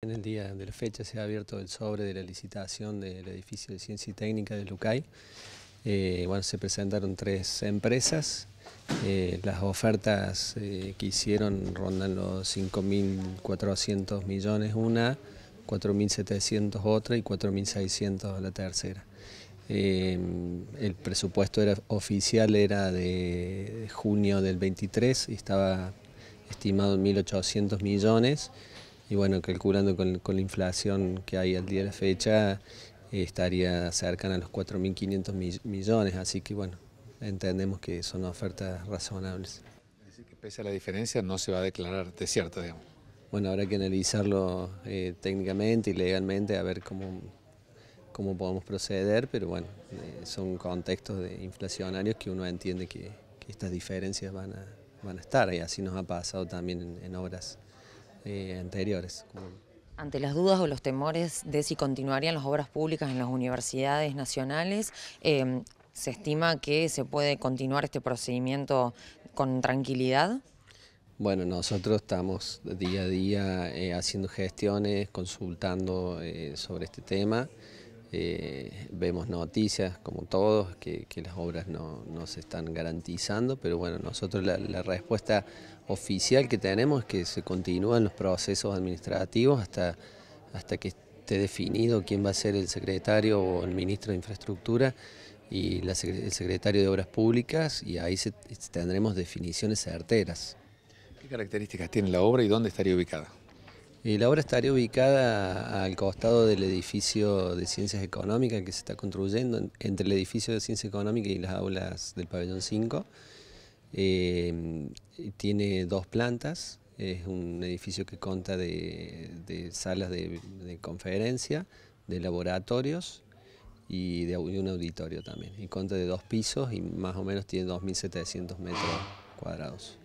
En el día de la fecha se ha abierto el sobre de la licitación del edificio de ciencia y técnica de Lucay. Eh, bueno, se presentaron tres empresas. Eh, las ofertas eh, que hicieron rondan los 5.400 millones una, 4.700 otra y 4.600 la tercera. el presupuesto era, oficial era de junio del 23 y estaba estimado en 1.800 millones y bueno, calculando con, la inflación que hay al día de la fecha, estaría cercana a los 4.500 millones, así que bueno, entendemos que son ofertas razonables. decir que pese a la diferencia no se va a declarar de cierto, digamos. Bueno, habrá que analizarlo eh, técnicamente y legalmente a ver cómo, cómo podemos proceder, pero bueno, eh, son contextos de inflacionarios que uno entiende que, estas diferencias van a, van a estar y así nos ha pasado también en obras. Eh, anteriores. Ante las dudas o los temores de si continuarían las obras públicas en las universidades nacionales, em, ¿se estima que se puede continuar este procedimiento con tranquilidad? Bueno, nosotros estamos día a día eh, haciendo gestiones, consultando eh, sobre este tema. Eh, vemos noticias, como todos, que, las obras no, se están garantizando, pero bueno, nosotros la, respuesta oficial que tenemos es que se continúan los procesos administrativos hasta, hasta que esté definido quién va a ser el secretario o el ministro de Infraestructura y el secretario de Obras Públicas, y ahí tendremos definiciones certeras. ¿Qué características tiene la obra y dónde estaría ubicada? la obra estaría ubicada al costado del edificio de Ciencias Económicas que se está construyendo, entre el edificio de Ciencias Económicas y las aulas del pabellón 5. Eh, tiene dos plantas, es un edificio que conta de, salas de, conferencia, de laboratorios y de un auditorio también. Y conta de dos pisos y más o menos tiene 2.700 metros cuadrados.